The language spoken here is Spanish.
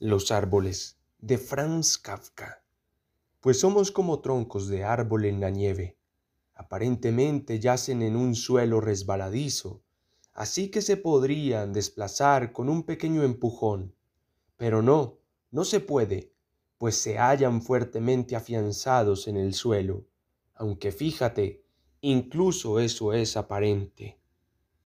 Los árboles de Franz Kafka. Pues somos como troncos de árbol en la nieve. Aparentemente yacen en un suelo resbaladizo, así que se podrían desplazar con un pequeño empujón. Pero no, no se puede, pues se hallan fuertemente afianzados en el suelo, aunque fíjate, incluso eso es aparente.